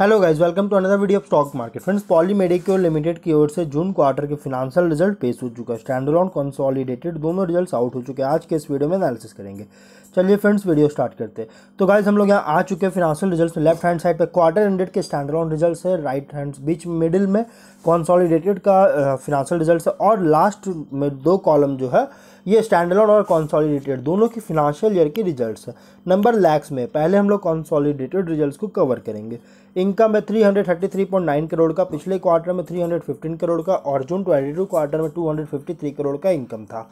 hello guys welcome to another video of stock market friends Poly Medicure limited की ओर से June quarter के financial result पेश हो चुका है ऑन कंसोलिडेटेड दोनों रिजल्ट्स आउट हो चुके हैं आज के इस वीडियो में एनालिसिस करेंगे चलिए फ्रेंड्स वीडियो स्टार्ट करते हैं तो गाइज हम लोग यहाँ आ चुके हैं फिनांशियल रिजल्ट में लेफ्ट हैंड साइड पर क्वार्टर एंडेड के स्टैंडलॉन रिजल्ट है राइट हैंड बीच मिडिल में कॉन्सॉलीडेटेड का फिनांशियल रिजल्ट और लास्ट में दो कॉलम जो है ये स्टैंडलोन और कॉन्सॉलीडेटेड दोनों की फिनांशियल ईयर के रिजल्ट्स नंबर लैक्स में पहले हम लोग कॉन्सॉलीडेटेड रिजल्ट्स को कवर करेंगे इनकम है 333.9 करोड़ का पिछले क्वार्टर में 315 करोड़ का और जून 22 क्वार्टर में 253 करोड़ का इनकम था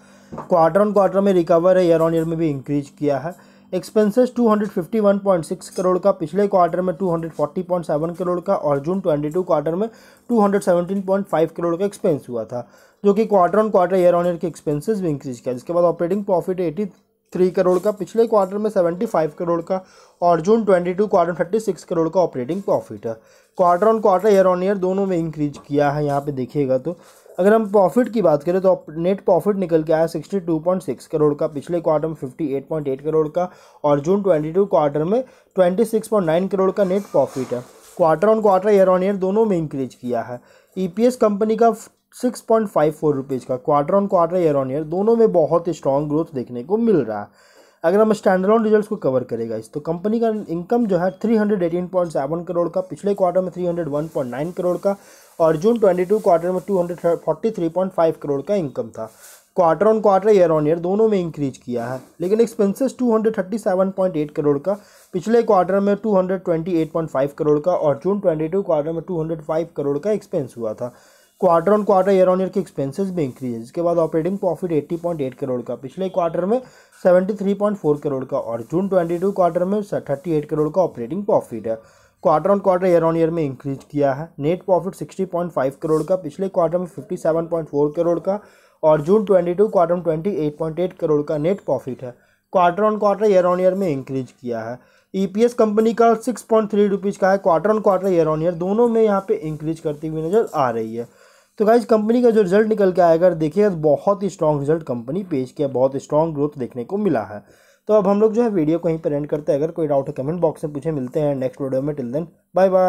क्वार्टर ऑन क्वार्टर में रिकवर है ईयर ऑन ईयर में भी इंक्रीज किया है एक्सपेंसेस 251.6 करोड़ का पिछले क्वार्टर में 240.7 करोड़ का और जून 22 क्वार्टर में 217.5 करोड़ का एक्सपेंस हुआ था जो कि quarter on quarter year on year के एक्सपेंसेस भी इंक्रीज किया जिसके बाद operating profit eighty three crore का पिछले क्वार्टर में सेवेंटी फाइव करोड़ का और June twenty two quarter thirty six crore का ऑपरेटिंग प्रॉफिट है quarter on quarter year on year दोनों में इंक्रीज किया है यहाँ पे देखिएगा तो अगर हम प्रॉफिट की बात करें तो नेट प्रॉफिट निकल के आया sixty two point six crore का पिछले क्वार्टर में fifty eight point eight crore का और जून ट्वेंटी टू क्वार्टर में twenty six point nine crore का नेट प्रॉफिट है quarter on quarter year on year दोनों में इंक्रीज किया है एस e कंपनी का six point five four rupees का quarter on quarter year on year दोनों में बहुत ही स्ट्रॉन्ग ग्रोथ देखने को मिल रहा है अगर हम स्टैंडर्ड रिजल्ट को कवर करेगा इस तो कंपनी का इनकम जो है three hundred eighteen point seven crore का पिछले क्वार्टर में three hundred one point nine crore का और जून ट्वेंटी टू क्वार्टर में two hundred forty three point five crore का इनकम था quarter on quarter year on year दोनों में इंक्रीज किया है लेकिन एक्सपेंसेस एट करोड़ का पिछले क्वार्टर में two hundred twenty eight point five crore का और जून ट्वेंटी टू क्वार्टर में टू हंड्रेड फाइव करोड़ का एक्सपेंस हुआ था quarter on quarter year on year के एक्सपेंसेस भी इंक्रीज है इसके बाद operating profit eighty point eight crore का पिछले क्वार्टर में seventy three point four crore का और जून ट्वेंटी टू क्वार्टर में थर्टी एट करोड़ का ऑपरेटिंग प्रॉफिट है quarter on quarter year on year में इंक्रीज किया है net profit sixty point five crore का पिछले क्वार्टर में fifty seven point four crore का और जून ट्वेंटी टू क्वार्टर में twenty eight point eight crore का नेट प्रॉफिट है quarter on quarter year on year में इंक्रीज किया है ईपीएस e कंपनी का सिक्स पॉइंट थ्री रुपीज़ का है quarter on quarter year on year दोनों में यहाँ पे इंक्रीज करती हुई नज़र आ रही है तो गाइज कंपनी का जो रिजल्ट निकल के आएगा देखिएगा तो बहुत ही स्ट्रॉन्ग रिजल्ट कंपनी पेश किया बहुत स्ट्रॉन्ग ग्रोथ देखने को मिला है तो अब हम लोग जो है वीडियो को यहीं पर एंड करते हैं अगर कोई डाउट है कमेंट बॉक्स में पूछे मिलते हैं नेक्स्ट वीडियो में टिल देन बाय बाय